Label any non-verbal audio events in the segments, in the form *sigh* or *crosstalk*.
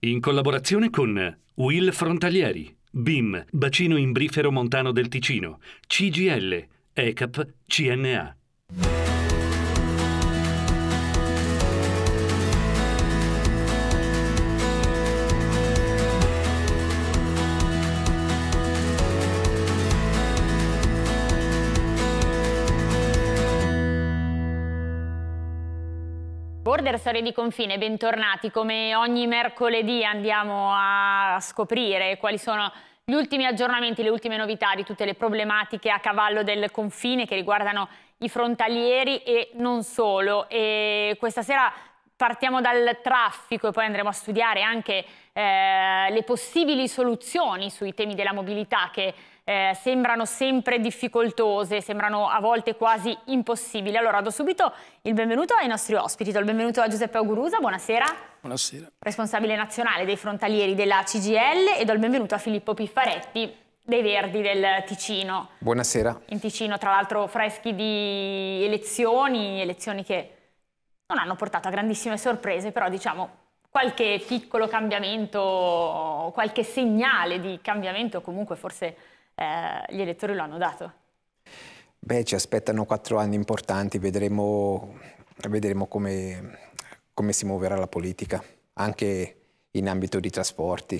In collaborazione con Will Frontalieri, BIM, Bacino Imbrifero Montano del Ticino, CGL, ECAP, CNA. Insider, Storie di Confine, bentornati. Come ogni mercoledì andiamo a scoprire quali sono gli ultimi aggiornamenti, le ultime novità di tutte le problematiche a cavallo del confine che riguardano i frontalieri e non solo. E questa sera partiamo dal traffico e poi andremo a studiare anche eh, le possibili soluzioni sui temi della mobilità che eh, sembrano sempre difficoltose, sembrano a volte quasi impossibili. Allora do subito il benvenuto ai nostri ospiti, do il benvenuto a Giuseppe Augurusa, buonasera. Buonasera. Responsabile nazionale dei frontalieri della CGL e do il benvenuto a Filippo Piffaretti, dei Verdi del Ticino. Buonasera. In Ticino, tra l'altro, freschi di elezioni, elezioni che non hanno portato a grandissime sorprese, però diciamo qualche piccolo cambiamento, qualche segnale di cambiamento, comunque forse eh, gli elettori lo hanno dato. Beh, ci aspettano quattro anni importanti, vedremo, vedremo come, come si muoverà la politica, anche in ambito di trasporti.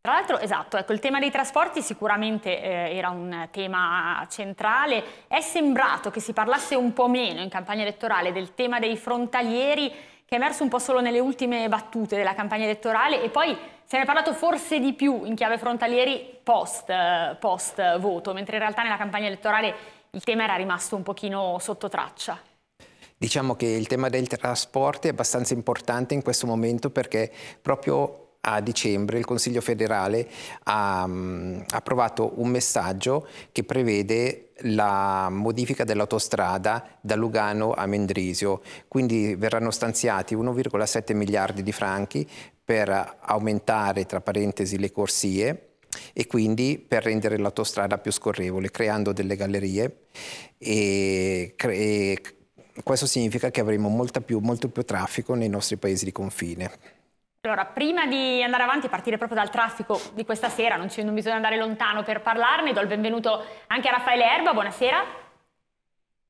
Tra l'altro, esatto, ecco, il tema dei trasporti sicuramente eh, era un tema centrale. È sembrato che si parlasse un po' meno in campagna elettorale del tema dei frontalieri, che è emerso un po' solo nelle ultime battute della campagna elettorale e poi se ne è parlato forse di più in chiave frontalieri post, eh, post voto, mentre in realtà nella campagna elettorale il tema era rimasto un pochino sotto traccia. Diciamo che il tema del trasporto è abbastanza importante in questo momento perché proprio a dicembre il Consiglio federale ha um, approvato un messaggio che prevede la modifica dell'autostrada da Lugano a Mendrisio, quindi verranno stanziati 1,7 miliardi di franchi per aumentare, tra parentesi, le corsie e quindi per rendere l'autostrada più scorrevole, creando delle gallerie. E cre questo significa che avremo più, molto più traffico nei nostri paesi di confine. Allora, prima di andare avanti e partire proprio dal traffico di questa sera, non, non bisogna andare lontano per parlarne, do il benvenuto anche a Raffaele Erba, buonasera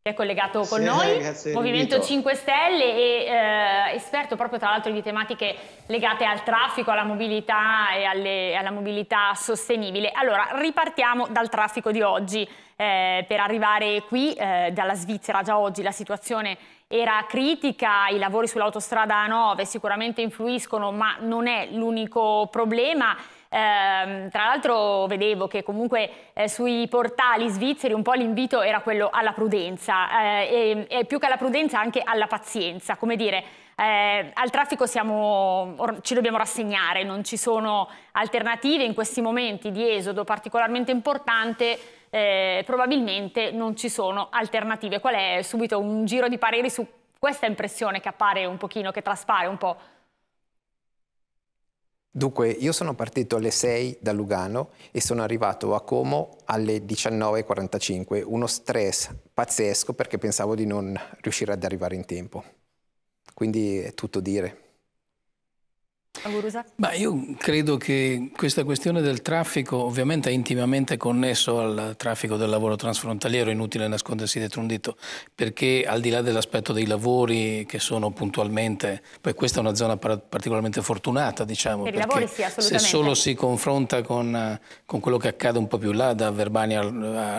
è collegato con sì, noi, eh, Movimento 5 Stelle e eh, esperto proprio tra l'altro di tematiche legate al traffico, alla mobilità e alle, alla mobilità sostenibile. Allora, ripartiamo dal traffico di oggi. Eh, per arrivare qui eh, dalla Svizzera già oggi la situazione era critica, i lavori sull'autostrada 9 sicuramente influiscono ma non è l'unico problema ehm, tra l'altro vedevo che comunque eh, sui portali svizzeri un po' l'invito era quello alla prudenza eh, e, e più che alla prudenza anche alla pazienza, come dire eh, al traffico siamo, ci dobbiamo rassegnare, non ci sono alternative in questi momenti di esodo particolarmente importante, eh, probabilmente non ci sono alternative. Qual è subito un giro di pareri su questa impressione che appare un pochino, che traspare un po' Dunque, io sono partito alle 6 da Lugano e sono arrivato a Como alle 19.45, uno stress pazzesco perché pensavo di non riuscire ad arrivare in tempo. Quindi è tutto dire. Ma io credo che questa questione del traffico ovviamente è intimamente connesso al traffico del lavoro transfrontaliero, inutile nascondersi dietro un dito, perché al di là dell'aspetto dei lavori che sono puntualmente, poi questa è una zona particolarmente fortunata diciamo, per perché sì, se solo si confronta con, con quello che accade un po' più là da Verbania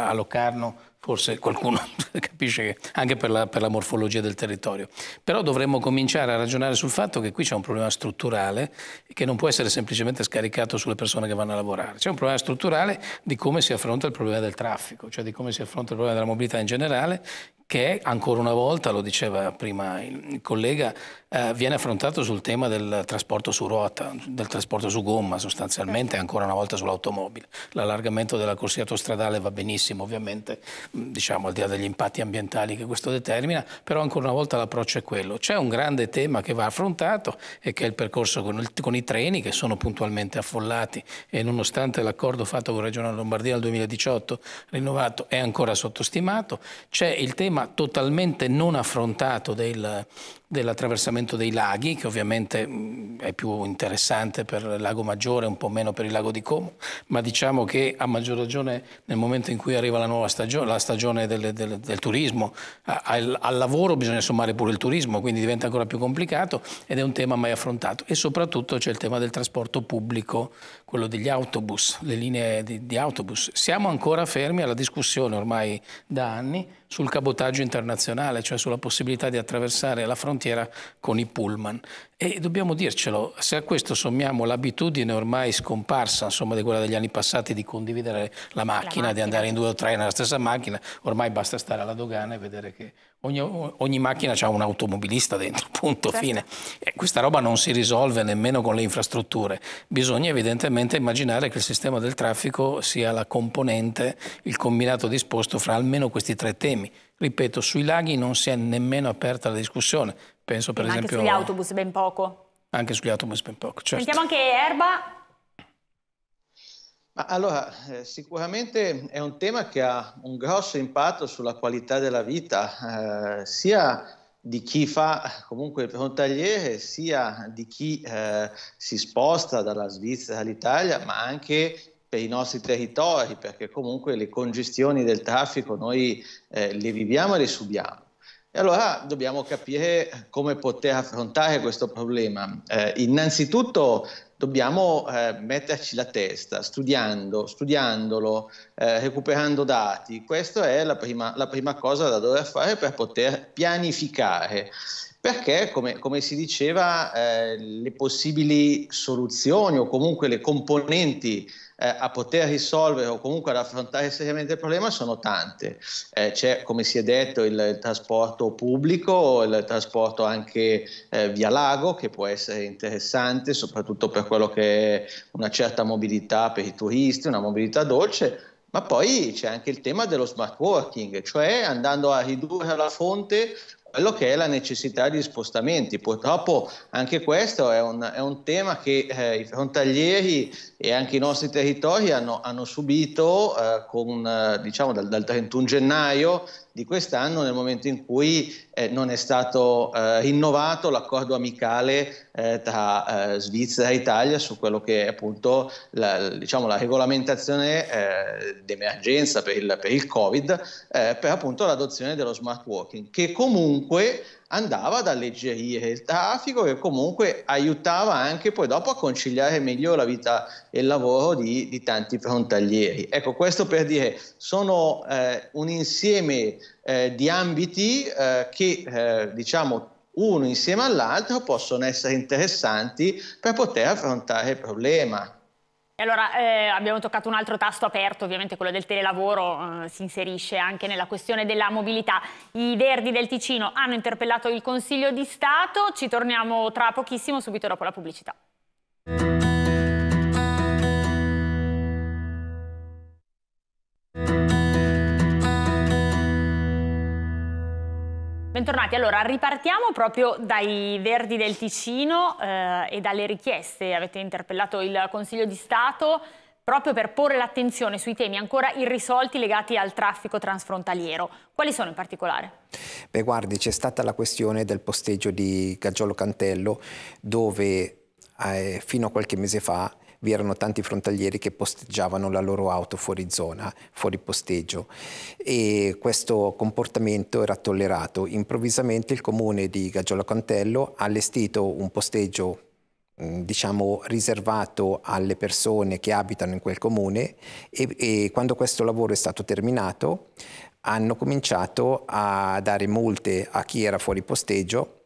a Locarno, forse qualcuno *laughs* capisce che anche per la, per la, morfologia del territorio. Però dovremmo cominciare a ragionare sul fatto che qui c'è un problema strutturale che non può essere semplicemente scaricato sulle persone che vanno a lavorare. C'è un problema strutturale di come si affronta il problema del traffico, cioè di come si affronta il problema della mobilità in generale, che ancora una volta, lo diceva prima il collega, eh, viene affrontato sul tema del trasporto su ruota, del trasporto su gomma sostanzialmente, certo. ancora una volta sull'automobile. L'allargamento della corsia autostradale va benissimo ovviamente, mm, diciamo al di là degli impatti ambientali che questo determina, però ancora una volta l'approccio è quello. C'è un grande tema che va affrontato e che è il percorso con, il, con i treni che sono puntualmente affollati e nonostante l'accordo fatto con Regione Lombardia nel 2018 rinnovato è ancora sottostimato. C'è il tema tema totalmente non affrontato del, dell'attraversamento dei laghi, che ovviamente mm, è più interessante per il lago Maggiore, un po' meno per il lago di Como, ma diciamo che a maggior ragione nel momento in cui arriva la nuova stagione, la stagione del, del, del turismo, al, al, lavoro bisogna sommare pure il turismo, quindi diventa ancora più complicato ed è un tema mai affrontato. E soprattutto c'è il tema del trasporto pubblico, quello degli autobus, le linee di, di autobus. Siamo ancora fermi alla discussione ormai da anni sul cabotaggio internazionale, cioè sulla possibilità di attraversare la frontiera frontera con Pullman. E dobbiamo dircelo, se a questo sommiamo l'abitudine ormai scomparsa, insomma, di quella degli anni passati di condividere la macchina, la macchina, di andare in due o tre nella stessa macchina, ormai basta stare alla dogana e vedere che ogni, ogni macchina ha un automobilista dentro, punto, certo. fine. E questa roba non si risolve nemmeno con le infrastrutture. Bisogna evidentemente immaginare che il sistema del traffico sia la componente, il combinato disposto fra almeno questi tre temi. Ripeto, sui laghi non si è nemmeno aperta la discussione, Penso per Ma esempio... Anche sugli autobus ben poco. Anche sugli autobus ben poco, certo. Sentiamo anche Erba. Ma allora, eh, sicuramente è un tema che ha un grosso impatto sulla qualità della vita, eh, sia di chi fa comunque il frontaliere, sia di chi eh, si sposta dalla Svizzera all'Italia, ma anche per i nostri territori, perché comunque le congestioni del traffico noi eh, le viviamo e le subiamo. E allora dobbiamo capire come poter affrontare questo problema. Eh, innanzitutto dobbiamo eh, metterci la testa, studiando, studiandolo, eh, recuperando dati. Questa è la prima, la prima, cosa da dover fare per poter pianificare. Perché, come, come si diceva, eh, le possibili soluzioni o comunque le componenti eh, a poter risolvere o comunque ad affrontare seriamente il problema sono tante. Eh, c'è, come si è detto, il, il trasporto pubblico, il trasporto anche eh, via lago, che può essere interessante, soprattutto per quello che è una certa mobilità per i turisti, una mobilità dolce. Ma poi c'è anche il tema dello smart working, cioè andando a ridurre alla fonte quello che è la necessità di spostamenti. Purtroppo anche questo è un, è un tema che eh, i frontalieri e anche i nostri territori hanno, hanno subito eh, con, eh, diciamo, dal, dal 31 gennaio di quest'anno nel momento in cui eh, non è stato eh, rinnovato l'accordo amicale eh, tra eh, Svizzera e Italia su quello che è appunto la, diciamo, la regolamentazione eh, d'emergenza per il, per il Covid, eh, per appunto l'adozione dello smart working, che comunque andava ad alleggerire il traffico e comunque aiutava anche poi dopo a conciliare meglio la vita e il lavoro di, di tanti frontalieri. Ecco, questo per dire, sono eh, un insieme eh, di ambiti eh, che eh, diciamo uno insieme all'altro possono essere interessanti per poter affrontare il problema. E allora eh, abbiamo toccato un altro tasto aperto, ovviamente quello del telelavoro eh, si inserisce anche nella questione della mobilità. I Verdi del Ticino hanno interpellato il Consiglio di Stato, ci torniamo tra pochissimo, subito dopo la pubblicità. Bentornati, allora ripartiamo proprio dai Verdi del Ticino eh, e dalle richieste. Avete interpellato il Consiglio di Stato proprio per porre l'attenzione sui temi ancora irrisolti legati al traffico transfrontaliero. Quali sono in particolare? Beh guardi, c'è stata la questione del posteggio di Gaggiolo Cantello dove eh, fino a qualche mese fa vi erano tanti frontalieri che posteggiavano la loro auto fuori zona, fuori posteggio e questo comportamento era tollerato. Improvvisamente il comune di Gaggiola Cantello ha allestito un posteggio mm, diciamo riservato alle persone che abitano in quel comune e, e quando questo lavoro è stato terminato hanno cominciato a dare multe a chi era fuori posteggio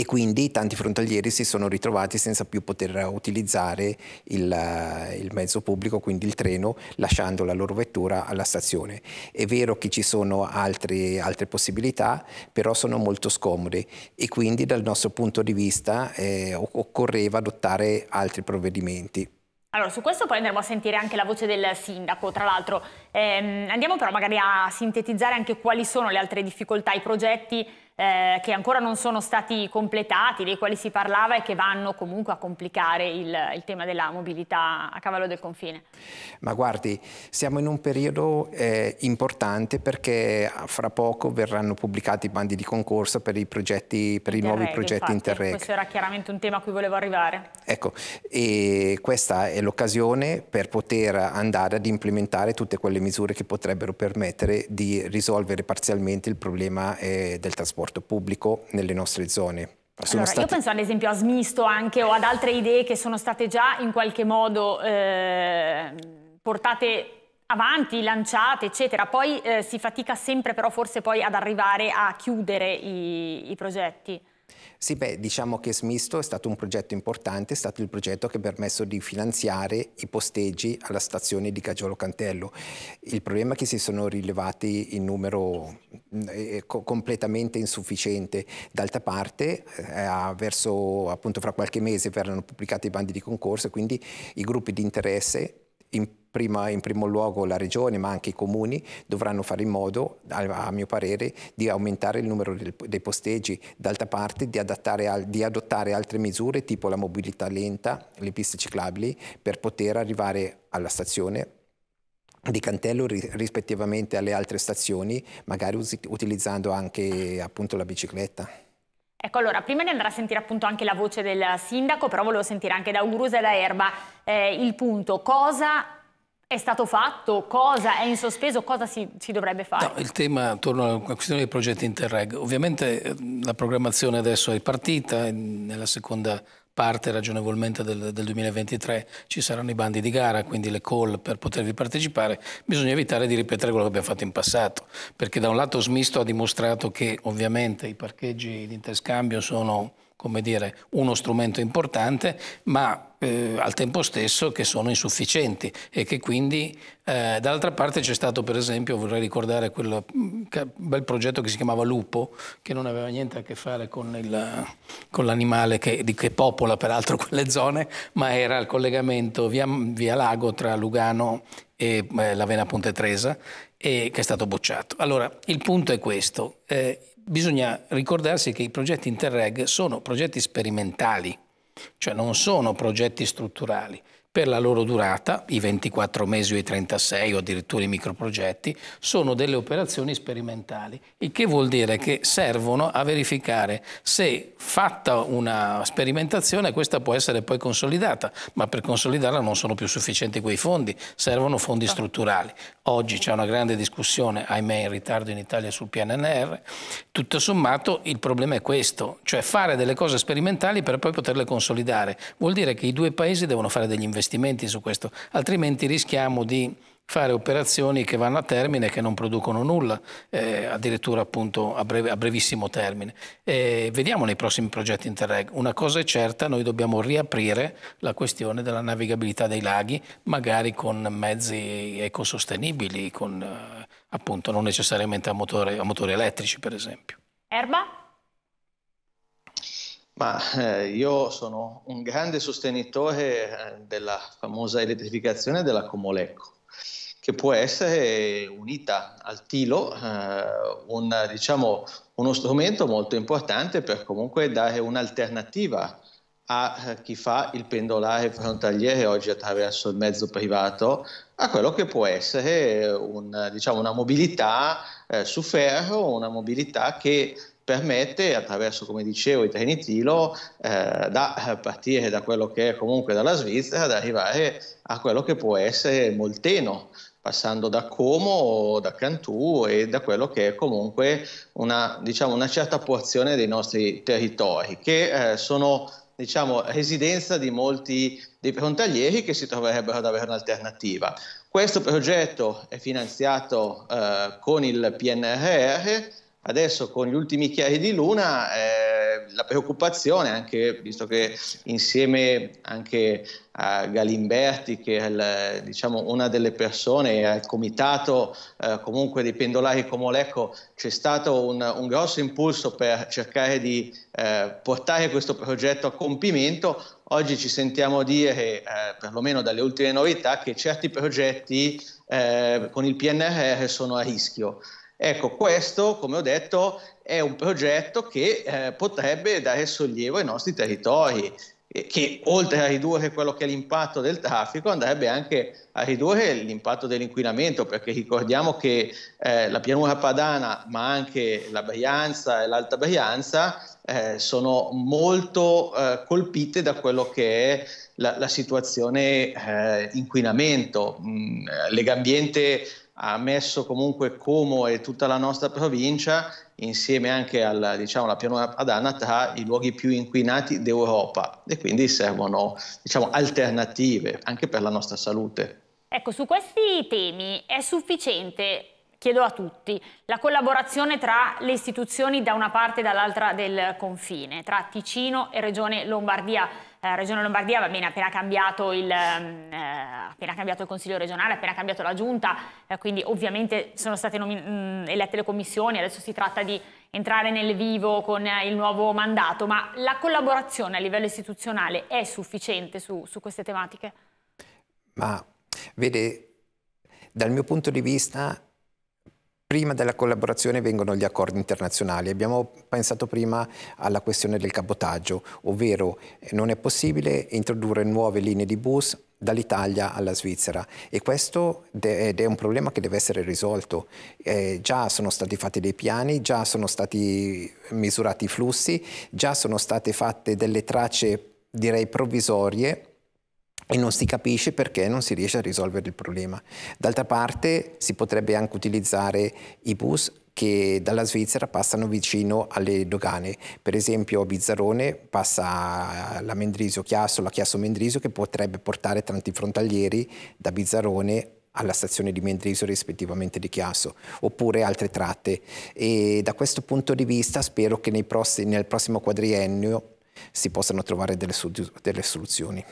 e quindi tanti frontalieri si sono ritrovati senza più poter utilizzare il, eh, il, mezzo pubblico, quindi il treno, lasciando la loro vettura alla stazione. È vero che ci sono altre, altre possibilità, però sono molto scomode e quindi dal nostro punto di vista eh, occorreva adottare altri provvedimenti. Allora, su questo poi andremo a sentire anche la voce del sindaco, tra l'altro. Ehm, andiamo però magari a sintetizzare anche quali sono le altre difficoltà, i progetti eh, che ancora non sono stati completati, dei quali si parlava e che vanno comunque a complicare il, il tema della mobilità a cavallo del confine? Ma guardi, siamo in un periodo eh, importante perché ah, fra poco verranno pubblicati i bandi di concorso per i, progetti, per i nuovi progetti Interreg. Questo era chiaramente un tema a cui volevo arrivare. Ecco, e questa è l'occasione per poter andare ad implementare tutte quelle misure che potrebbero permettere di risolvere parzialmente il problema eh, del trasporto trasporto pubblico nelle nostre zone. Allora, stati... Io penso ad esempio a Smisto anche o ad altre idee che sono state già in qualche modo eh, portate avanti, lanciate, eccetera. Poi eh, si fatica sempre però forse poi ad arrivare a chiudere i, i progetti. Sì, beh, diciamo che Smisto è stato un progetto importante, è stato il progetto che ha permesso di finanziare i posteggi alla stazione di Cagiolo Cantello. Il problema è che si sono rilevati in numero eh, completamente insufficiente. D'altra parte, eh, verso, appunto fra qualche mese verranno pubblicati i bandi di concorso e quindi i gruppi di interesse in, prima, in primo luogo la regione ma anche i comuni dovranno fare in modo, a, mio parere, di aumentare il numero del, dei posteggi, d'altra parte di, al, di, adottare altre misure tipo la mobilità lenta, le piste ciclabili per poter arrivare alla stazione di Cantello rispettivamente alle altre stazioni, magari utilizzando anche appunto la bicicletta. Ecco, allora, prima di andare a sentire appunto anche la voce del sindaco, però volevo sentire anche da Urusa e da Erba eh, il punto, cosa è stato fatto, cosa è in sospeso, cosa si, si dovrebbe fare? No, il tema attorno alla questione dei progetti Interreg. Ovviamente eh, la programmazione adesso è partita, eh, nella seconda parte ragionevolmente del, del 2023 ci saranno i bandi di gara, quindi le call per potervi partecipare, bisogna evitare di ripetere quello che abbiamo fatto in passato, perché da un lato Smisto ha dimostrato che ovviamente i parcheggi di interscambio sono come dire, uno strumento importante, ma eh, al tempo stesso che sono insufficienti e che quindi eh, dall'altra parte c'è stato per esempio, vorrei ricordare quel mm, bel progetto che si chiamava Lupo, che non aveva niente a che fare con, l'animale che, che, popola peraltro *laughs* quelle zone, ma era il collegamento via, via lago tra Lugano e eh, Vena Ponte Tresa e che è stato bocciato. Allora, il punto è questo. Eh, Bisogna ricordarsi che i progetti Interreg sono progetti sperimentali, cioè non sono progetti strutturali per la loro durata, i 24 mesi o i 36 o addirittura i microprogetti, sono delle operazioni sperimentali, il che vuol dire che servono a verificare se fatta una sperimentazione questa può essere poi consolidata, ma per consolidarla non sono più sufficienti quei fondi, servono fondi certo. strutturali. Oggi c'è una grande discussione, ahimè in ritardo in Italia sul PNR, tutto sommato il problema è questo, cioè fare delle cose sperimentali per poi poterle consolidare, vuol dire che i due paesi devono fare degli investimenti investimenti su questo, altrimenti rischiamo di fare operazioni che vanno a termine e che non producono nulla, eh, addirittura appunto a, breve, a brevissimo termine. E vediamo nei prossimi progetti Interreg. Una cosa è certa, noi dobbiamo riaprire la questione della navigabilità dei laghi, magari con mezzi ecosostenibili, con eh, appunto non necessariamente a, motore, a motori elettrici per esempio. Erba? Ma eh, io sono un grande sostenitore eh, della famosa elettrificazione della Comolecco, che può essere unita al Tilo, eh, un, diciamo, uno strumento molto importante per comunque dare un'alternativa a eh, chi fa il pendolare frontaliere oggi attraverso il mezzo privato a quello che può essere un, diciamo, una mobilità eh, su ferro, una mobilità che permette attraverso, come dicevo, i treni Tilo eh, da eh, partire da quello che è comunque dalla Svizzera ad arrivare a quello che può essere Molteno, passando da Como, da Cantù e da quello che è comunque una, diciamo, una certa porzione dei nostri territori, che eh, sono diciamo, residenza di molti dei frontalieri che si troverebbero ad avere un'alternativa. Questo progetto è finanziato eh, con il PNRR, Adesso con gli ultimi chiari di luna eh, la preoccupazione, anche visto che insieme anche a Galimberti, che è il, diciamo, una delle persone al comitato eh, comunque dei pendolari Comolecco, c'è stato un, un grosso impulso per cercare di eh, portare questo progetto a compimento. Oggi ci sentiamo dire, eh, perlomeno dalle ultime novità, che certi progetti eh, con il PNRR sono a rischio. Ecco, questo, come ho detto, è un progetto che eh, potrebbe dare sollievo ai nostri territori che oltre a ridurre quello che è l'impatto del traffico andrebbe anche a ridurre l'impatto dell'inquinamento perché ricordiamo che eh, la pianura padana ma anche la Brianza e l'Alta Brianza eh, sono molto eh, colpite da quello che è la, la situazione eh, inquinamento. Mm, eh, Legambiente ha messo comunque Como e tutta la nostra provincia, insieme anche alla, diciamo, alla pianura padana, tra i luoghi più inquinati d'Europa e quindi servono diciamo, alternative anche per la nostra salute. Ecco, su questi temi è sufficiente, chiedo a tutti, la collaborazione tra le istituzioni da una parte e dall'altra del confine, tra Ticino e Regione Lombardia eh, Regione Lombardia va bene, ha appena cambiato il, ehm, eh, appena cambiato il Consiglio regionale, ha appena cambiato la Giunta, eh, quindi ovviamente sono state mh, mm, elette le commissioni, adesso si tratta di entrare nel vivo con il nuovo mandato, ma la collaborazione a livello istituzionale è sufficiente su, su queste tematiche? Ma vede, dal mio punto di vista Prima della collaborazione vengono gli accordi internazionali. Abbiamo pensato prima alla questione del cabotaggio, ovvero eh, non è possibile introdurre nuove linee di bus dall'Italia alla Svizzera e questo eh, è un problema che deve essere risolto. Eh, già sono stati fatti dei piani, già sono stati misurati i flussi, già sono state fatte delle tracce direi provvisorie e non si capisce perché non si riesce a risolvere il problema. D'altra parte si potrebbe anche utilizzare i bus che dalla Svizzera passano vicino alle dogane. Per esempio a Bizzarone passa la Mendrisio Chiasso, la Chiasso Mendrisio che potrebbe portare tanti frontalieri da Bizzarone alla stazione di Mendrisio rispettivamente di Chiasso oppure altre tratte e da questo punto di vista spero che prossimi, nel prossimo quadriennio si possano trovare delle, delle soluzioni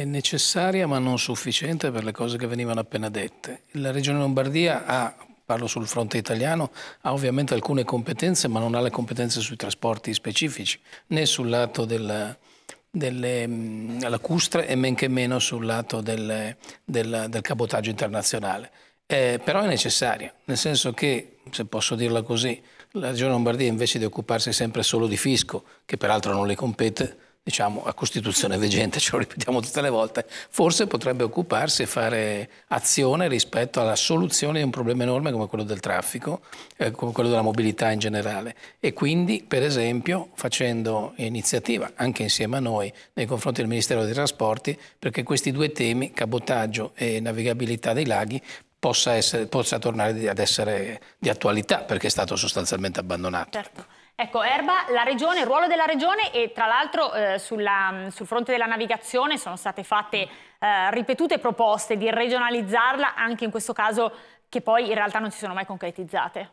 è necessaria ma non sufficiente per le cose che venivano appena dette. La Regione Lombardia ha, parlo sul fronte italiano, ha ovviamente alcune competenze ma non ha le competenze sui trasporti specifici né sul lato del, delle mm, lacustre e men che meno sul lato del, del, del cabotaggio internazionale. Eh, però è necessaria, nel senso che, se posso dirla così, la Regione Lombardia invece di occuparsi sempre solo di fisco, che peraltro non le compete, diciamo, a Costituzione vigente, *laughs* ce lo ripetiamo tutte le volte, forse potrebbe occuparsi e fare azione rispetto alla soluzione di un problema enorme come quello del traffico, eh, come quello della mobilità in generale. E quindi, per esempio, facendo iniziativa anche insieme a noi nei confronti del Ministero dei Trasporti, perché questi due temi, cabotaggio e navigabilità dei laghi, possa, essere, possa tornare ad essere di attualità, perché è stato sostanzialmente abbandonato. Certo. Ecco, Erba, la regione, il ruolo della regione e tra l'altro eh, sul fronte della navigazione sono state fatte eh, ripetute proposte di regionalizzarla, anche in questo caso che poi in realtà non si sono mai concretizzate.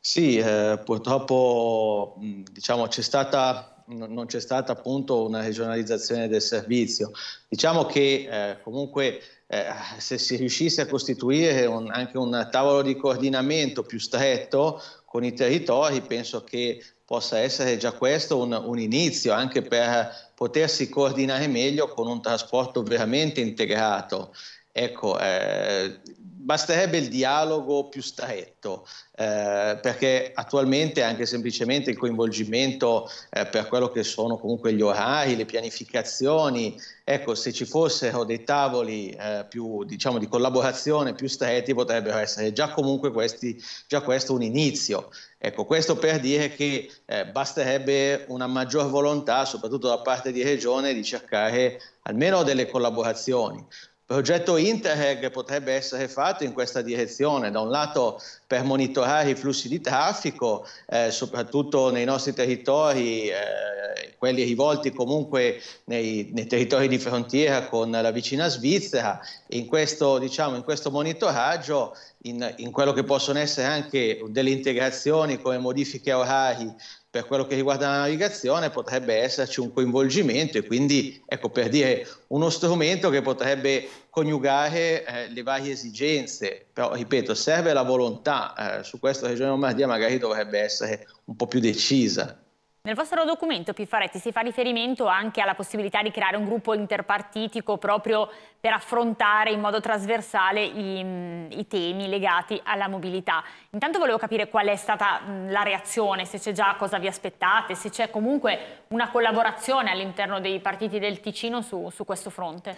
Sì, eh, purtroppo diciamo, c'è stata non c'è stata appunto una regionalizzazione del servizio. Diciamo che eh, comunque eh, se si riuscisse a costituire un, anche un tavolo di coordinamento più stretto con i territori, penso che possa essere già questo un, un, inizio anche per potersi coordinare meglio con un trasporto veramente integrato. Ecco, eh, basterebbe il dialogo più stretto, eh, perché attualmente anche semplicemente il coinvolgimento eh, per quello che sono comunque gli orari, le pianificazioni, ecco se ci fossero dei tavoli eh, più diciamo di collaborazione più stretti potrebbero essere già comunque questi, già questo un inizio. Ecco, questo per dire che eh, basterebbe una maggior volontà, soprattutto da parte di Regione, di cercare almeno delle collaborazioni progetto Interreg potrebbe essere fatto in questa direzione, da un lato per monitorare i flussi di traffico, eh, soprattutto nei nostri territori, eh, quelli rivolti comunque nei, nei, territori di frontiera con la vicina Svizzera, in questo, diciamo, in questo monitoraggio in, in, quello che possono essere anche delle integrazioni come modifiche orari per quello che riguarda la navigazione potrebbe esserci un coinvolgimento e quindi ecco per dire uno strumento che potrebbe coniugare eh, le varie esigenze, però ripeto serve la volontà, eh, su questo la Regione Lombardia magari dovrebbe essere un po' più decisa. Nel vostro documento, Piffaretti, si fa riferimento anche alla possibilità di creare un gruppo interpartitico proprio per affrontare in modo trasversale i, mm, i temi legati alla mobilità. Intanto volevo capire qual è stata mm, la reazione, se c'è già cosa vi aspettate, se c'è comunque una collaborazione all'interno dei partiti del Ticino su, su questo fronte.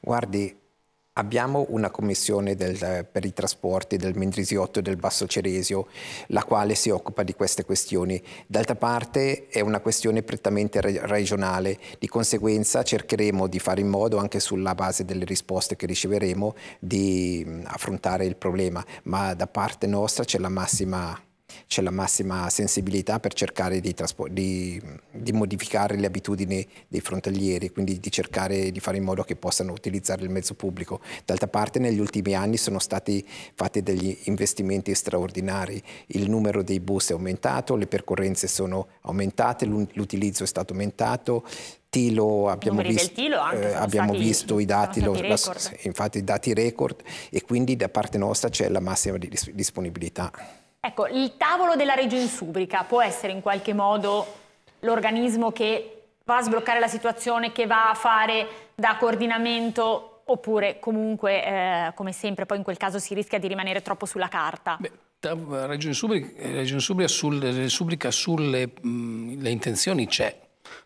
Guardi, Abbiamo una commissione del, per i trasporti del Mendrisiotto e del Basso Ceresio, la quale si occupa di queste questioni. D'altra parte è una questione prettamente re regionale, di conseguenza cercheremo di fare in modo, anche sulla base delle risposte che riceveremo, di affrontare il problema, ma da parte nostra c'è la massima c'è la massima sensibilità per cercare di, di, di, modificare le abitudini dei frontalieri, quindi di cercare di fare in modo che possano utilizzare il mezzo pubblico. D'altra parte negli ultimi anni sono stati fatti degli investimenti straordinari, il numero dei bus è aumentato, le percorrenze sono aumentate, l'utilizzo è stato aumentato, Tilo, abbiamo, visto, tilo eh, abbiamo visto, i dati, lo, la, infatti i dati record e quindi da parte nostra c'è la massima di disponibilità. Ecco, il tavolo della regione subrica può essere in qualche modo l'organismo che va a sbloccare la situazione, che va a fare da coordinamento oppure comunque, eh, come sempre, poi in quel caso si rischia di rimanere troppo sulla carta? Beh. Regione Subrica, Subrica, Subrica sulle mh, intenzioni c'è,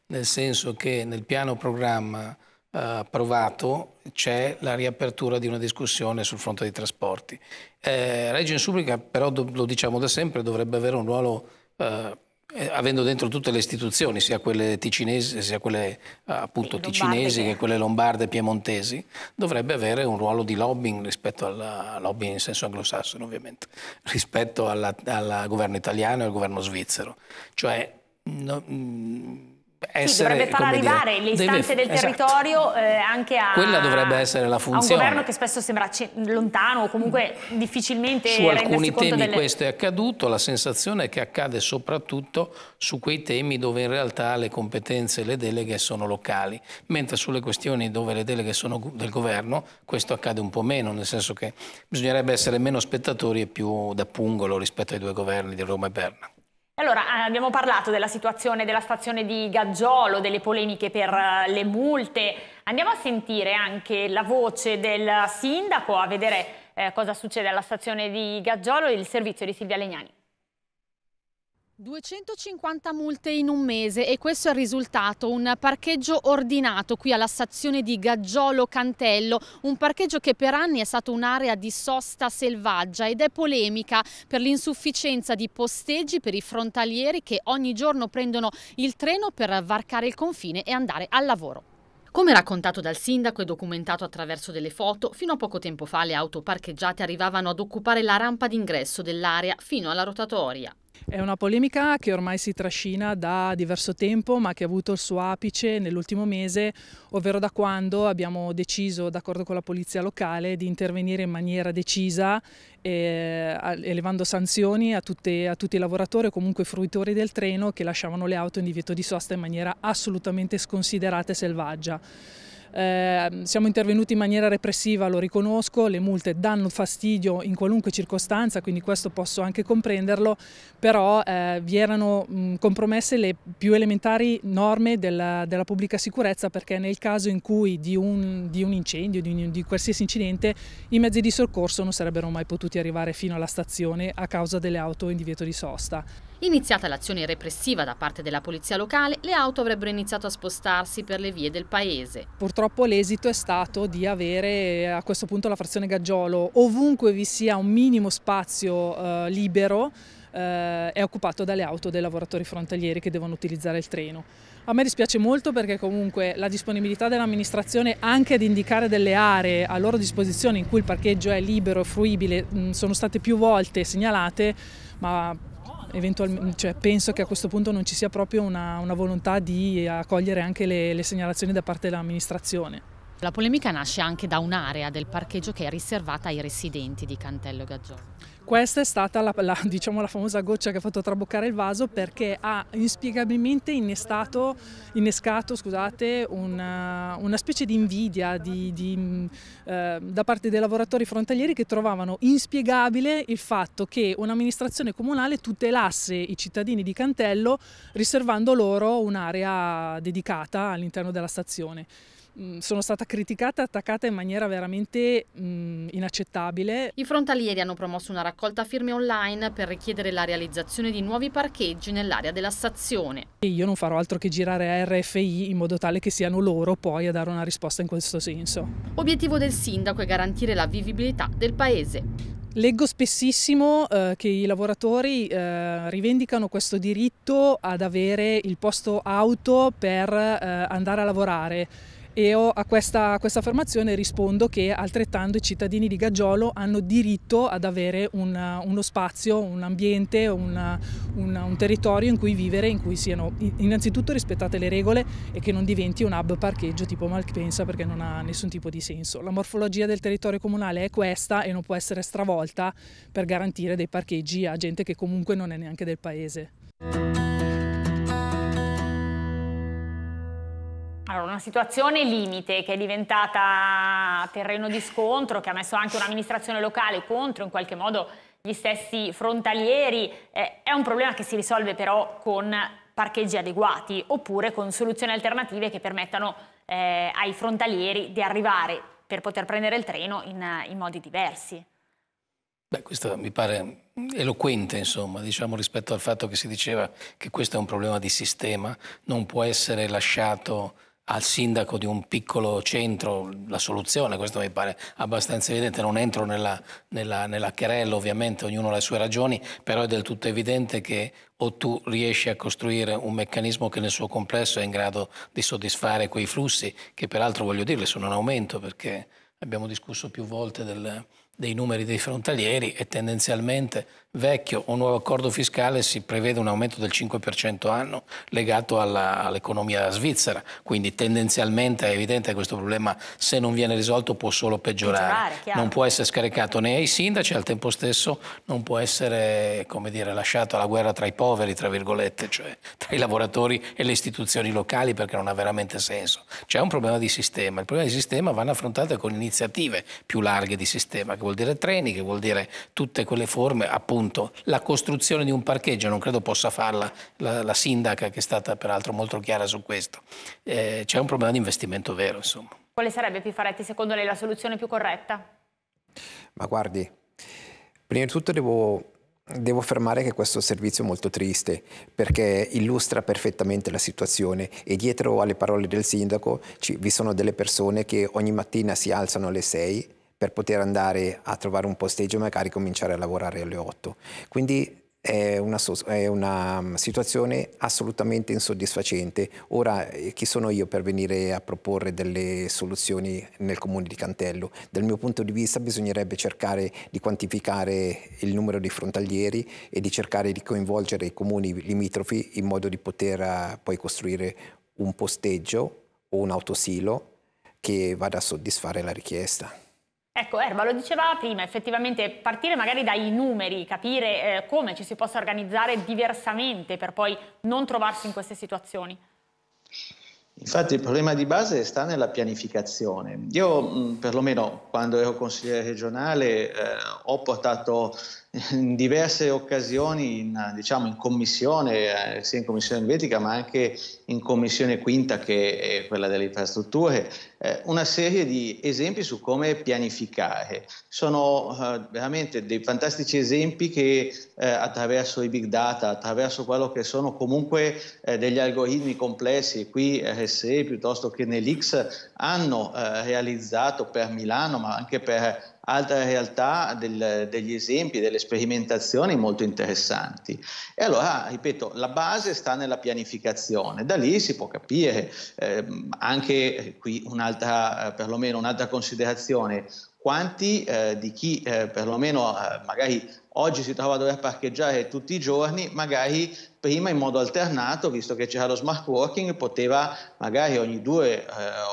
nel senso che nel piano programma eh, approvato c'è la riapertura di una discussione sul fronte dei trasporti. Eh, Reggio Insubrica però lo diciamo da sempre dovrebbe avere un ruolo eh, eh, avendo dentro tutte le istituzioni, sia quelle ticinesi, sia quelle eh, appunto ticinesi che quelle lombarde e piemontesi, dovrebbe avere un ruolo di lobbying rispetto alla lobbying in senso anglosassone ovviamente, rispetto al governo italiano e al governo svizzero. Cioè no, mm, essere, dovrebbe far arrivare dire, le istanze deve, del esatto. territorio esatto. eh, anche a, Quella dovrebbe essere la funzione. a un governo che spesso sembra lontano o comunque difficilmente Su alcuni temi delle... questo è accaduto, la sensazione è che accade soprattutto su quei temi dove in realtà le competenze e le deleghe sono locali, mentre sulle questioni dove le deleghe sono del governo questo accade un po' meno, nel senso che bisognerebbe essere meno spettatori e più da pungolo rispetto ai due governi di Roma e Berna. Allora, eh, abbiamo parlato della situazione della stazione di Gaggiolo, delle polemiche per eh, le multe. Andiamo a sentire anche la voce del sindaco, a vedere eh, cosa succede alla stazione di Gaggiolo, e il servizio di Silvia Legnani. 250 multe in un mese e questo è il risultato, un parcheggio ordinato qui alla stazione di Gaggiolo Cantello, un parcheggio che per anni è stato un'area di sosta selvaggia ed è polemica per l'insufficienza di posteggi per i frontalieri che ogni giorno prendono il treno per varcare il confine e andare al lavoro. Come raccontato dal sindaco e documentato attraverso delle foto, fino a poco tempo fa le auto parcheggiate arrivavano ad occupare la rampa d'ingresso dell'area fino alla rotatoria. È una polemica che ormai si trascina da diverso tempo ma che ha avuto il suo apice nell'ultimo mese, ovvero da quando abbiamo deciso, d'accordo con la polizia locale, di intervenire in maniera decisa, eh, elevando sanzioni a, tutte, a tutti i lavoratori o comunque fruitori del treno che lasciavano le auto in divieto di sosta in maniera assolutamente sconsiderata e selvaggia. Eh, siamo intervenuti in maniera repressiva, lo riconosco, le multe danno fastidio in qualunque circostanza, quindi questo posso anche comprenderlo, però eh, vi erano mh, mm, compromesse le più elementari norme della, della, pubblica sicurezza perché nel caso in cui di un, di un incendio, di, un, di qualsiasi incidente, i mezzi di soccorso non sarebbero mai potuti arrivare fino alla stazione a causa delle auto in divieto di sosta. Iniziata l'azione repressiva da parte della polizia locale, le auto avrebbero iniziato a spostarsi per le vie del paese. Purtroppo l'esito è stato di avere eh, a questo punto la frazione Gaggiolo, ovunque vi sia un minimo spazio eh, libero, eh, è occupato dalle auto dei lavoratori frontalieri che devono utilizzare il treno. A me dispiace molto perché comunque la disponibilità dell'amministrazione anche ad indicare delle aree a loro disposizione in cui il parcheggio è libero e fruibile mh, mm, sono state più volte segnalate, ma Mm, cioè, penso che a questo punto non ci sia proprio una, una volontà di accogliere anche le, le segnalazioni da parte dell'amministrazione. La polemica nasce anche da un'area del parcheggio che è riservata ai residenti di Cantello Gaggione. Questa è stata la, la, *laughs* diciamo, la, famosa goccia che ha fatto traboccare il vaso perché ha inspiegabilmente innescato scusate, una, eh, una, specie di invidia di, di, mm, eh, da parte dei lavoratori frontalieri che trovavano inspiegabile il fatto che un'amministrazione comunale tutelasse i cittadini di Cantello riservando loro un'area dedicata all'interno della stazione. Mm, sono stata criticata e attaccata in maniera veramente mh, mm, inaccettabile. I frontalieri hanno promosso una raccolta firme online per richiedere la realizzazione di nuovi parcheggi nell'area della stazione. Io non farò altro che girare a RFI in modo tale che siano loro poi a dare una risposta in questo senso. Obiettivo del sindaco è garantire la vivibilità del paese. Leggo spessissimo eh, che i lavoratori eh, rivendicano questo diritto ad avere il posto auto per eh, andare a lavorare. E ho, a, questa, a questa affermazione rispondo che altrettanto i cittadini di Gaggiolo hanno diritto ad avere un, uno spazio, un ambiente, un, un, un, territorio in cui vivere, in cui siano innanzitutto rispettate le regole e che non diventi un hub parcheggio tipo Malpensa perché non ha nessun tipo di senso. La morfologia del territorio comunale è questa e non può essere stravolta per garantire dei parcheggi a gente che comunque non è neanche del paese. Allora, una situazione limite che è diventata terreno di scontro, che ha messo anche un'amministrazione locale contro in qualche modo gli stessi frontalieri, eh, è un problema che si risolve però con parcheggi adeguati oppure con soluzioni alternative che permettano eh, ai frontalieri di arrivare per poter prendere il treno in, in modi diversi. Beh, questo mi pare eloquente, insomma, diciamo, rispetto al fatto che si diceva che questo è un problema di sistema, non può essere lasciato al sindaco di un piccolo centro la soluzione, questo mi pare abbastanza evidente, non entro nella, nella, nella querella ovviamente, ognuno ha le sue ragioni, però è del tutto evidente che o tu riesci a costruire un meccanismo che nel suo complesso è in grado di soddisfare quei flussi, che peraltro voglio dirle sono in aumento perché abbiamo discusso più volte del, dei numeri dei frontalieri e tendenzialmente vecchio o nuovo accordo fiscale si prevede un aumento del 5% anno legato all'economia all svizzera, quindi tendenzialmente è evidente che questo problema se non viene risolto può solo peggiorare, peggiorare non può essere scaricato né ai sindaci, al tempo stesso non può essere dire, lasciato alla guerra tra i poveri, tra virgolette, cioè tra i lavoratori e le istituzioni locali perché non ha veramente senso. C'è un problema di sistema, il problema di sistema vanno affrontate con iniziative più larghe di sistema vuol dire treni, che vuol dire tutte quelle forme, appunto la costruzione di un parcheggio, non credo possa farla la, la sindaca che è stata peraltro molto chiara su questo. Eh, C'è un problema di investimento vero, insomma. Quale sarebbe, Pifaretti, secondo lei la soluzione più corretta? Ma guardi, prima di tutto devo Devo affermare che questo servizio è molto triste perché illustra perfettamente la situazione e dietro alle parole del sindaco ci, vi sono delle persone che ogni mattina si alzano alle 6 per poter andare a trovare un posteggio e magari cominciare a lavorare alle 8. Quindi è una, è una, mm, situazione assolutamente insoddisfacente. Ora, eh, chi sono io per venire a proporre delle soluzioni nel comune di Cantello? Dal mio punto di vista bisognerebbe cercare di quantificare il numero di frontalieri e di cercare di coinvolgere i comuni limitrofi in modo di poter eh, poi costruire un posteggio o un autosilo che vada a soddisfare la richiesta. Ecco, Erba lo diceva prima, effettivamente partire magari dai numeri, capire eh, come ci si possa organizzare diversamente per poi non trovarsi in queste situazioni. Infatti il problema di base sta nella pianificazione. Io perlomeno quando ero consigliere regionale eh, ho portato *laughs* in diverse occasioni in, diciamo, in commissione, eh, sia in commissione elvetica ma anche in commissione quinta che è quella delle infrastrutture, eh, una serie di esempi su come pianificare. Sono eh, veramente dei fantastici esempi che eh, attraverso i big data, attraverso quello che sono comunque eh, degli algoritmi complessi, qui RSE eh, piuttosto che nell'X, hanno realizzato per Milano ma anche per altre realtà del, degli esempi, delle sperimentazioni molto interessanti. E allora, ah, ripeto, la base sta nella pianificazione, da lì si può capire eh, anche qui un'altra, eh, perlomeno un'altra considerazione, quanti eh, di chi eh, perlomeno eh, magari oggi si trova a dover parcheggiare tutti i giorni, magari prima in modo alternato, visto che c'era lo smart working, poteva magari ogni due, eh,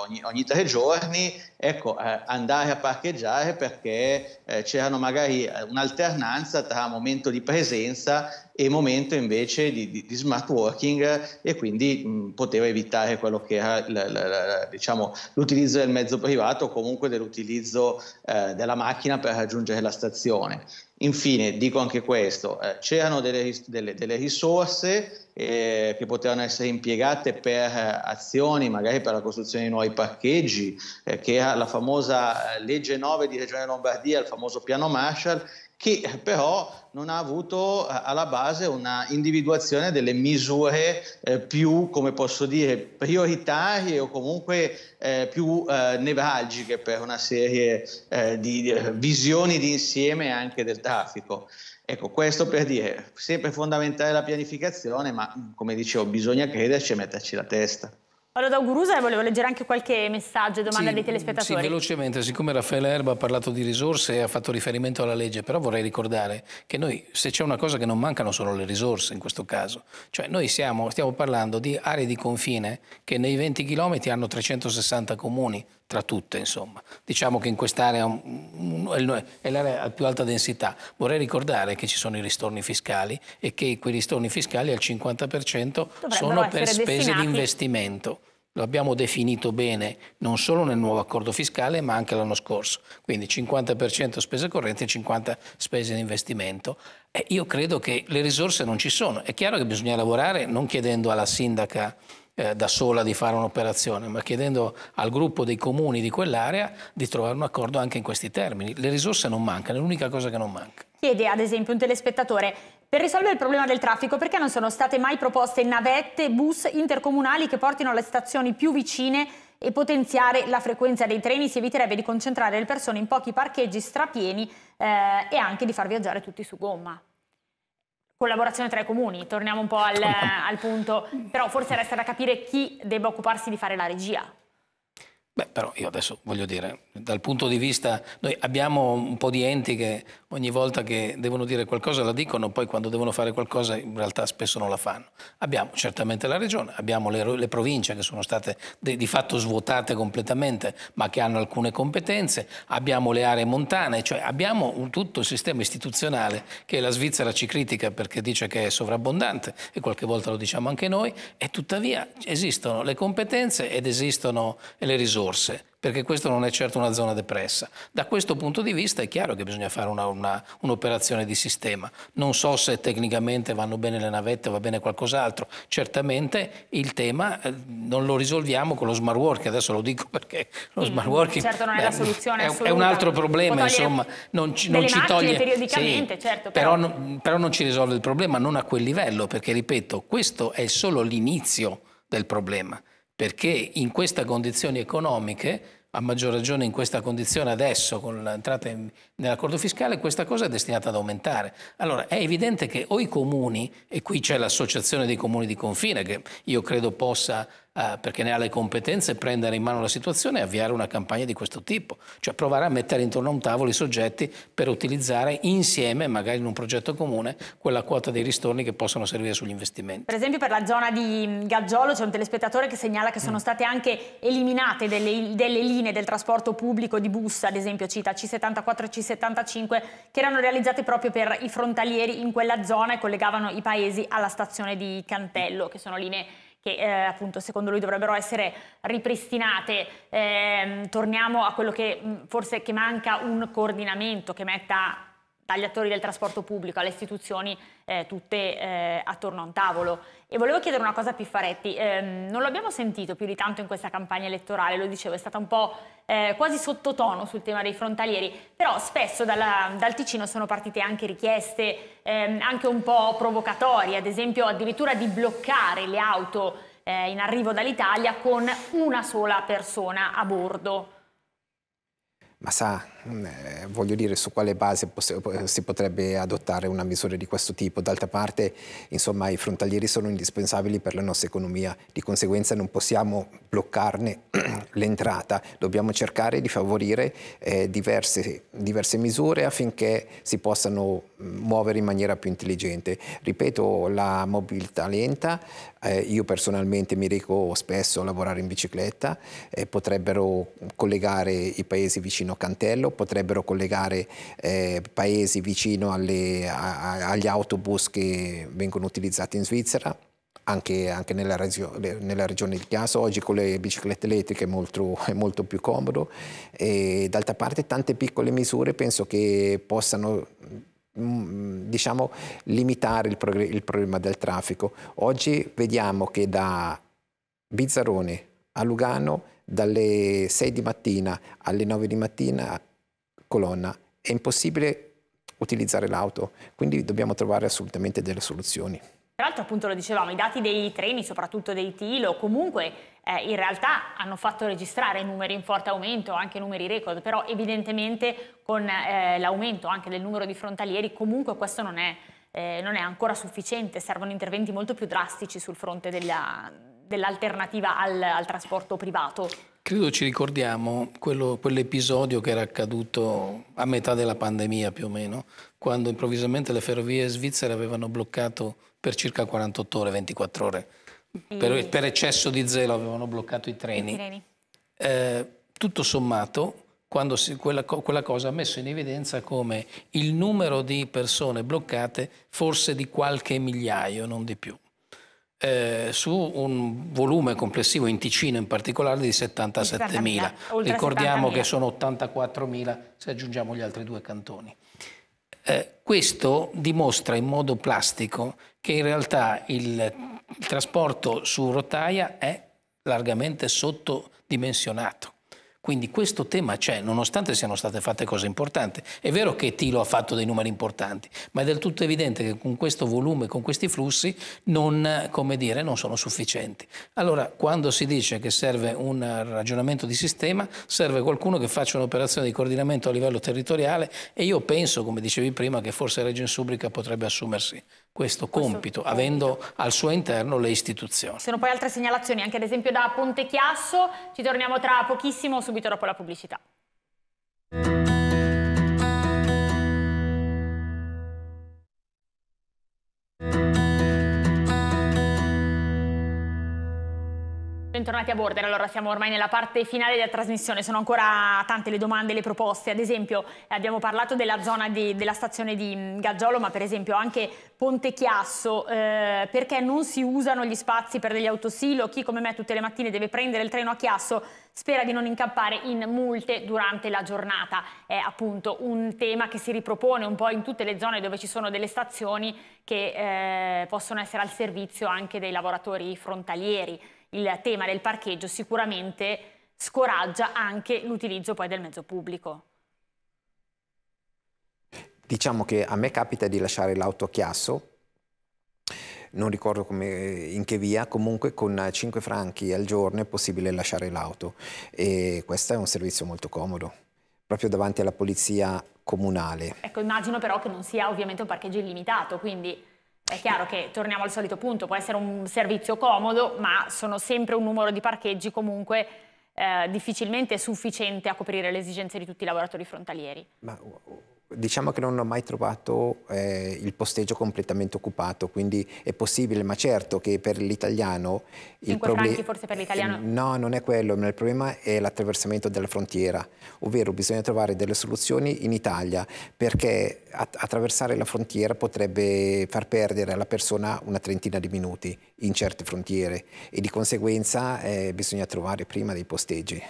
ogni, ogni, tre giorni, ecco, eh, andare a parcheggiare perché eh, c'erano magari eh, un'alternanza tra momento di presenza e momento invece di, di, di smart working e quindi mh, poteva evitare quello che era l, l, l, diciamo, l'utilizzo del mezzo privato o comunque dell'utilizzo eh, della macchina per raggiungere la stazione. Infine, dico anche questo, eh, c'erano delle, delle, delle risorse eh, che potevano essere impiegate per eh, azioni, magari per la costruzione di nuovi parcheggi, eh, che era la famosa eh, legge 9 di Regione Lombardia, il famoso piano Marshall, che però non ha avuto eh, alla base una individuazione delle misure eh, più, come posso dire, prioritarie o comunque eh, più eh, nevralgiche per una serie di visioni di insieme anche del traffico. Ecco, questo per dire, sempre fondamentale la pianificazione, ma mm, come dicevo, bisogna crederci e metterci la testa. Vado da Gurusa volevo leggere anche qualche messaggio e domanda sì, dei telespettatori. Sì, velocemente, siccome Raffaele Erba ha parlato di risorse e ha fatto riferimento alla legge, però vorrei ricordare che noi, se c'è una cosa che non mancano sono le risorse in questo caso, cioè noi siamo, stiamo parlando di aree di confine che nei 20 km hanno 360 comuni, tra tutte, insomma. Diciamo che in quest'area è l'area a più alta densità. Vorrei ricordare che ci sono i ristorni fiscali e che quei ristorni fiscali al 50% Dovrebbero sono per spese destinati. di investimento. Lo abbiamo definito bene non solo nel nuovo accordo fiscale ma anche l'anno scorso. Quindi 50% spese correnti e 50% spese di investimento. E eh, io credo che le risorse non ci sono. È chiaro che bisogna lavorare non chiedendo alla sindaca eh, da sola di fare un'operazione, ma chiedendo al gruppo dei comuni di quell'area di trovare un accordo anche in questi termini. Le risorse non mancano, è l'unica cosa che non manca. Chiede ad esempio un telespettatore, per risolvere il problema del traffico perché non sono state mai proposte navette, bus intercomunali che portino alle stazioni più vicine e potenziare la frequenza dei treni si eviterebbe di concentrare le persone in pochi parcheggi strapieni eh, e anche di far viaggiare tutti su gomma collaborazione tra i comuni, torniamo un po' al, al punto, però forse resta da capire chi debba occuparsi di fare la regia. Beh, però io adesso voglio dire, dal punto di vista, noi abbiamo un po' di enti che ogni volta che devono dire qualcosa la dicono, poi quando devono fare qualcosa in realtà spesso non la fanno. Abbiamo certamente la regione, abbiamo le, le province che sono state de, di fatto svuotate completamente, ma che hanno alcune competenze, abbiamo le aree montane, cioè abbiamo un, tutto il sistema istituzionale che la Svizzera ci critica perché dice che è sovrabbondante e qualche volta lo diciamo anche noi, e tuttavia esistono le competenze ed esistono le risorse risorse, perché questa non è certo una zona depressa. Da questo punto di vista è chiaro che bisogna fare un'operazione un di sistema. Non so se tecnicamente vanno bene le navette o va bene qualcos'altro, certamente il tema eh, non lo risolviamo con lo smart work, adesso lo dico perché lo smart mm, working certo non è, la soluzione assoluta. è un altro problema, insomma, non ci, non ci toglie... periodicamente, sì, certo. Però... Però, non, però non ci risolve il problema, non a quel livello, perché ripeto, questo è solo l'inizio del problema perché in queste condizioni economiche a maggior ragione in questa condizione adesso, con l'entrata nell'accordo fiscale, questa cosa è destinata ad aumentare. Allora è evidente che o i comuni, e qui c'è l'associazione dei comuni di confine, che io credo possa eh, perché ne ha le competenze, prendere in mano la situazione e avviare una campagna di questo tipo, cioè provare a mettere intorno a un tavolo i soggetti per utilizzare insieme, magari in un progetto comune, quella quota dei ristorni che possono servire sugli investimenti. Per esempio per la zona di Gaggiolo c'è un telespettatore che segnala che sono mm. state anche eliminate delle, delle linee del trasporto pubblico di bus, ad esempio cita C74 e C75, che erano realizzate proprio per i frontalieri in quella zona e collegavano i paesi alla stazione di Cantello, che sono linee che eh, appunto secondo lui dovrebbero essere ripristinate. Eh, torniamo a quello che mm, forse che manca un coordinamento che metta agli attori del trasporto pubblico, alle istituzioni eh, tutte eh, attorno a un tavolo. E volevo chiedere una cosa a Piffaretti, ehm, non l'abbiamo sentito più di tanto in questa campagna elettorale, lo dicevo, è stata un po' eh, quasi sottotono sul tema dei frontalieri, però spesso dalla, dal Ticino sono partite anche richieste ehm, anche un po' provocatorie, ad esempio addirittura di bloccare le auto eh, in arrivo dall'Italia con una sola persona a bordo ma sa, mm, eh, voglio dire, su quale base si potrebbe adottare una misura di questo tipo? D'altra parte, insomma, i frontalieri sono indispensabili per la nostra economia, di conseguenza non possiamo bloccarne *clears throat* l'entrata, dobbiamo cercare di favorire eh, diverse, diverse, misure affinché si possano mm, muovere in maniera più intelligente. Ripeto, la mobilità lenta eh, io personalmente mi reco spesso a lavorare in bicicletta, eh, potrebbero collegare i paesi vicino a Cantello, potrebbero collegare eh, paesi vicino alle, a, agli autobus che vengono utilizzati in Svizzera. Anche, anche nella, regio, nella, regione di Chiasso, oggi con le biciclette elettriche è molto, *laughs* è molto più comodo e d'altra parte tante piccole misure penso che possano Mm, diciamo, limitare il, il problema del traffico. Oggi vediamo che da Bizzarone a Lugano dalle 6 di mattina alle 9 di mattina colonna, è impossibile utilizzare l'auto, quindi dobbiamo trovare assolutamente delle soluzioni. Tra l'altro appunto lo dicevamo, i dati dei treni, soprattutto dei TIL o comunque eh, in realtà hanno fatto registrare numeri in forte aumento, anche numeri record, però evidentemente con eh, l'aumento anche del numero di frontalieri comunque questo non è, eh, non è, ancora sufficiente, servono interventi molto più drastici sul fronte dell'alternativa al, al trasporto privato. Credo ci ricordiamo quell'episodio che era accaduto a metà della pandemia più o meno, quando improvvisamente le ferrovie svizzere avevano bloccato per circa 48 ore, 24 ore per, per, eccesso di zelo avevano bloccato i treni. I treni. Eh, tutto sommato, quando si, quella, quella, cosa ha messo in evidenza come il numero di persone bloccate forse di qualche migliaio, non di più. Eh, su un volume complessivo in Ticino in particolare di 77.000. Ricordiamo 70 che sono 84.000 se aggiungiamo gli altri due cantoni. Eh, questo dimostra in modo plastico che in realtà il il trasporto su rotaia è largamente sottodimensionato. Quindi questo tema c'è, nonostante siano state fatte cose importanti. È vero che Tilo ha fatto dei numeri importanti, ma è del tutto evidente che con questo volume, con questi flussi, non, dire, non sono sufficienti. Allora, quando si dice che serve un ragionamento di sistema, serve qualcuno che faccia un'operazione di coordinamento a livello territoriale e io penso, come dicevi prima, che forse Reggio Subrica potrebbe assumersi questo compito, questo... avendo al suo interno le istituzioni. Ci sono poi altre segnalazioni, anche ad esempio da Ponte Chiasso, ci torniamo tra pochissimo, subito dopo la pubblicità. bentornati a Border. Allora siamo ormai nella parte finale della trasmissione, sono ancora tante le domande e le proposte. Ad esempio abbiamo parlato della zona di, della stazione di mm, Gaggiolo, ma per esempio anche Ponte Chiasso, eh, perché non si usano gli spazi per degli autosilo? Chi come me tutte le mattine deve prendere il treno a Chiasso spera di non incappare in multe durante la giornata. È appunto un tema che si ripropone un po' in tutte le zone dove ci sono delle stazioni che eh, possono essere al servizio anche dei lavoratori frontalieri il tema del parcheggio sicuramente scoraggia anche l'utilizzo poi del mezzo pubblico. Diciamo che a me capita di lasciare l'auto a Chiasso, non ricordo come, in che via, comunque con 5 franchi al giorno è possibile lasciare l'auto e questo è un servizio molto comodo, proprio davanti alla polizia comunale. Ecco, immagino però che non sia ovviamente un parcheggio illimitato, quindi è chiaro che, torniamo al solito punto, può essere un servizio comodo, ma sono sempre un numero di parcheggi comunque eh, difficilmente sufficiente a coprire le esigenze di tutti i lavoratori frontalieri. Ma oh, oh, Diciamo che non ho mai trovato eh, il posteggio completamente occupato, quindi è possibile, ma certo che per l'italiano... 5 franchi forse per l'italiano? Eh, no, non è quello, ma il problema è l'attraversamento della frontiera, ovvero bisogna trovare delle soluzioni in Italia, perché attraversare la frontiera potrebbe far perdere alla persona una trentina di minuti in certe frontiere e di conseguenza eh, bisogna trovare prima dei posteggi.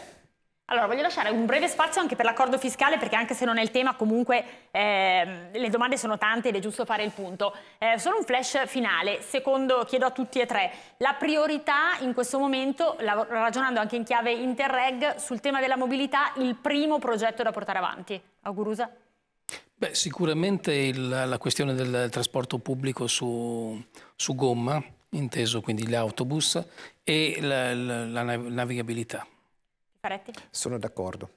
Allora, voglio lasciare un breve spazio anche per l'accordo fiscale, perché anche se non è il tema, comunque eh, le domande sono tante ed è giusto fare il punto. Eh, solo un flash finale, secondo, chiedo a tutti e tre, la priorità in questo momento, ragionando anche in chiave Interreg, sul tema della mobilità, il primo progetto da portare avanti. Augurusa? Beh, sicuramente il, la questione del trasporto pubblico su, su gomma, inteso quindi gli autobus, e la, la, la navigabilità. Faretti? Sono d'accordo.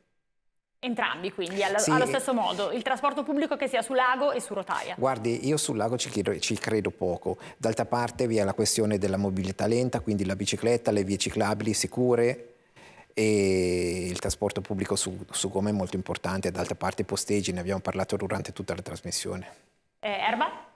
Entrambi quindi, allo, sì. allo stesso modo, il trasporto pubblico che sia su lago e su rotaia. Guardi, io sul lago ci, credo, ci credo poco. D'altra parte vi è la questione della mobilità lenta, quindi la bicicletta, le vie ciclabili sicure e il trasporto pubblico su, su gomma è molto importante. D'altra parte i posteggi, ne abbiamo parlato durante tutta la trasmissione. Eh, Erba?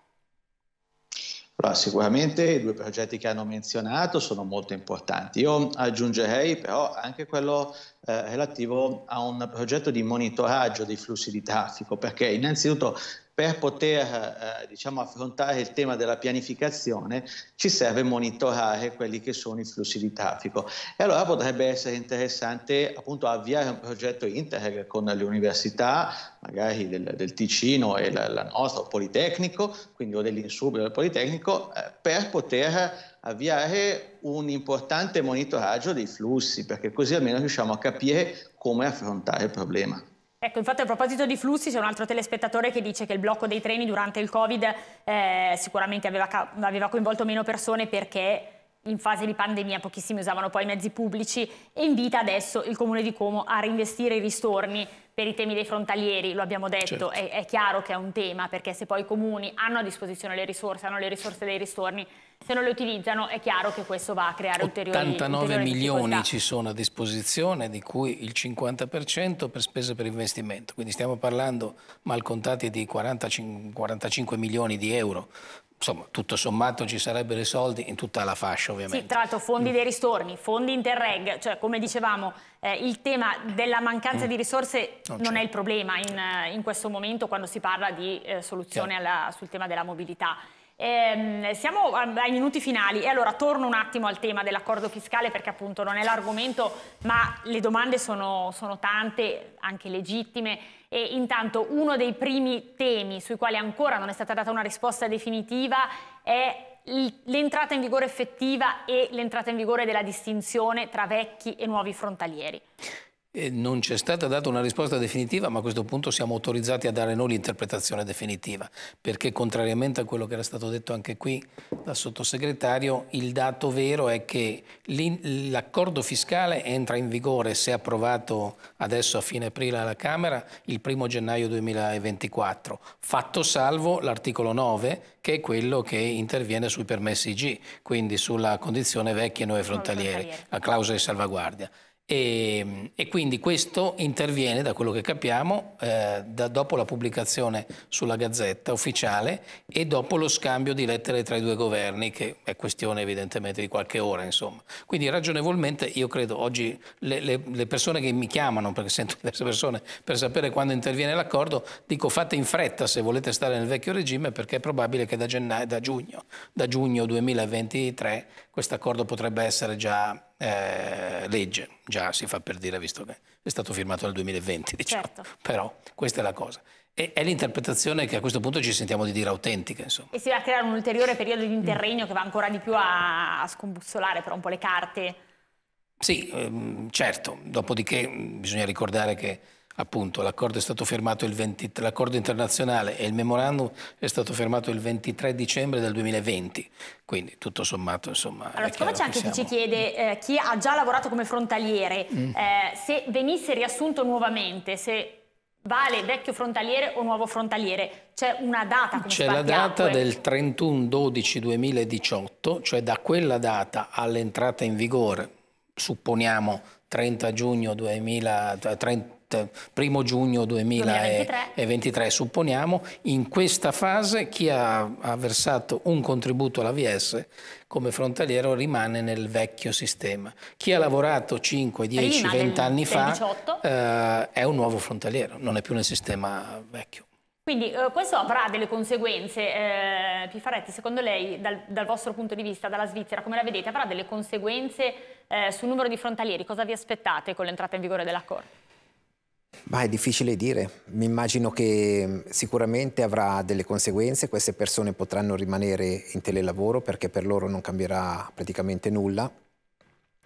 Però sicuramente i due progetti che hanno menzionato sono molto importanti. Io aggiungerei però anche quello eh, relativo a un progetto di monitoraggio dei flussi di traffico, perché innanzitutto per poter eh, diciamo, affrontare il tema della pianificazione ci serve monitorare quelli che sono i flussi di traffico. E allora potrebbe essere interessante appunto avviare un progetto Interreg con le università, magari del, del Ticino e la, la, nostra, o Politecnico, quindi o dell'Insubrio del Politecnico, eh, per poter avviare un importante monitoraggio dei flussi, perché così almeno riusciamo a capire come affrontare il problema. Ecco, infatti a proposito di flussi c'è un altro telespettatore che dice che il blocco dei treni durante il Covid eh, sicuramente aveva, aveva coinvolto meno persone perché in fase di pandemia pochissimi usavano poi i mezzi pubblici e invita adesso il Comune di Como a reinvestire i ristorni per i temi dei frontalieri, lo abbiamo detto, certo. è, è chiaro che è un tema perché se poi i comuni hanno a disposizione le risorse, hanno le risorse dei ristorni, se non le utilizzano è chiaro che questo va a creare ulteriori 89 ulteriori milioni ci sono a disposizione, di cui il 50% per spese per investimento, quindi stiamo parlando mal contati di 40, 45 milioni di euro insomma, tutto sommato ci sarebbero i soldi in tutta la fascia ovviamente. Sì, tra l'altro fondi mm. dei ristorni, fondi interreg, cioè come dicevamo eh, il tema della mancanza mm. di risorse non, non è il problema in, eh, in, questo momento quando si parla di eh, soluzione alla, sul tema della mobilità. Eh, siamo ehm, ai minuti finali e allora torno un attimo al tema dell'accordo fiscale perché appunto non è l'argomento ma le domande sono, sono tante, anche legittime e intanto uno dei primi temi sui quali ancora non è stata data una risposta definitiva è l'entrata in vigore effettiva e l'entrata in vigore della distinzione tra vecchi e nuovi frontalieri. E non c'è stata data una risposta definitiva, ma a questo punto siamo autorizzati a dare noi l'interpretazione definitiva, perché contrariamente a quello che era stato detto anche qui dal sottosegretario, il dato vero è che l'accordo fiscale entra in vigore, se approvato adesso a fine aprile alla Camera, il 1 gennaio 2024, fatto salvo l'articolo 9, che è quello che interviene sui permessi G, quindi sulla condizione vecchie e nuove frontalieri, la clausola di salvaguardia. E, ehm, e, quindi questo interviene, da quello che capiamo, eh, da, dopo la pubblicazione sulla Gazzetta ufficiale e dopo lo scambio di lettere tra i due governi, che è questione evidentemente di qualche ora, insomma. Quindi ragionevolmente io credo oggi le, le, le persone che mi chiamano, perché sento *laughs* diverse persone, per sapere quando interviene l'accordo, dico fate in fretta se volete stare nel vecchio regime, perché è probabile che da, gennaio, da giugno, da giugno 2023 questo accordo potrebbe essere già eh, legge, già si fa per dire visto che è stato firmato nel 2020, diciamo. Certo. *laughs* però questa è la cosa. E è l'interpretazione che a questo punto ci sentiamo di dire autentica. Insomma. E si va a creare un ulteriore periodo di interregno mm. che va ancora di più a, a scombussolare però un po' le carte. Sì, ehm, certo, dopodiché mm, bisogna ricordare che appunto l'accordo è stato firmato il 20, l'accordo internazionale e il memorandum è stato firmato il 23 dicembre del 2020, quindi tutto sommato insomma... Allora, siccome c'è anche siamo... chi ci chiede, eh, chi ha già lavorato come frontaliere, mm. eh, se venisse riassunto nuovamente, se vale vecchio frontaliere o nuovo frontaliere? C'è una data? C'è la data del 31-12-2018, cioè da quella data all'entrata in vigore, supponiamo 30 giugno 2000, 30, Net, 1 giugno 2023. 2023. supponiamo, in questa fase chi ha, ha versato un contributo all'AVS come frontaliero rimane nel vecchio sistema. Chi ha lavorato 5, 10, Prima 20 del, anni fa eh, è un nuovo frontaliero, non è più nel sistema vecchio. Quindi eh, questo avrà delle conseguenze, eh, Pifaretti, secondo lei dal, dal, vostro punto di vista, dalla Svizzera, come la vedete, avrà delle conseguenze eh, sul numero di frontalieri? Cosa vi aspettate con l'entrata in vigore dell'accordo? Ma è difficile dire, mi immagino che mm, sicuramente avrà delle conseguenze, queste persone potranno rimanere in telelavoro perché per loro non cambierà praticamente nulla,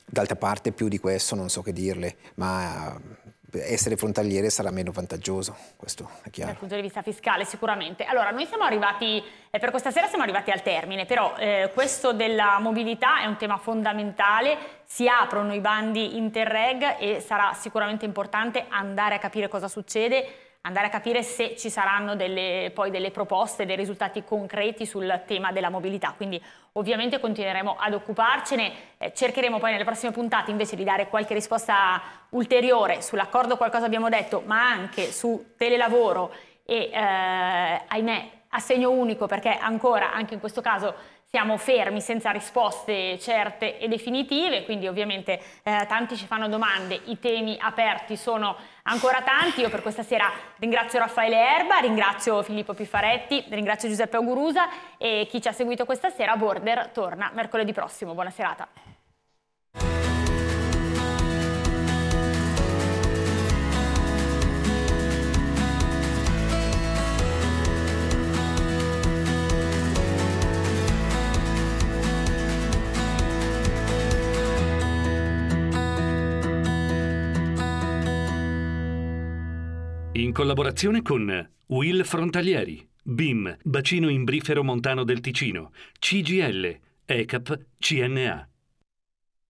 d'altra parte più di questo non so che dirle, ma mm, essere frontaliere sarà meno vantaggioso, questo è chiaro. Dal punto di vista fiscale sicuramente. Allora, noi siamo arrivati, eh, per questa sera siamo arrivati al termine, però eh, questo della mobilità è un tema fondamentale, si aprono i bandi Interreg e sarà sicuramente importante andare a capire cosa succede andare a capire se ci saranno delle, poi delle proposte, dei risultati concreti sul tema della mobilità. Quindi ovviamente continueremo ad occuparcene, eh, cercheremo poi nelle prossime puntate invece di dare qualche risposta ulteriore sull'accordo qualcosa abbiamo detto, ma anche su telelavoro e eh, ahimè assegno unico perché ancora anche in questo caso siamo fermi senza risposte certe e definitive, quindi ovviamente eh, tanti ci fanno domande, i temi aperti sono ancora tanti, io per questa sera ringrazio Raffaele Erba, ringrazio Filippo Pifaretti, ringrazio Giuseppe Augurusa e chi ci ha seguito questa sera, Border torna mercoledì prossimo, buona serata. collaborazione con Will Frontalieri, BIM, Bacino Imbrifero Montano del Ticino, CGL, ECAP, CNA.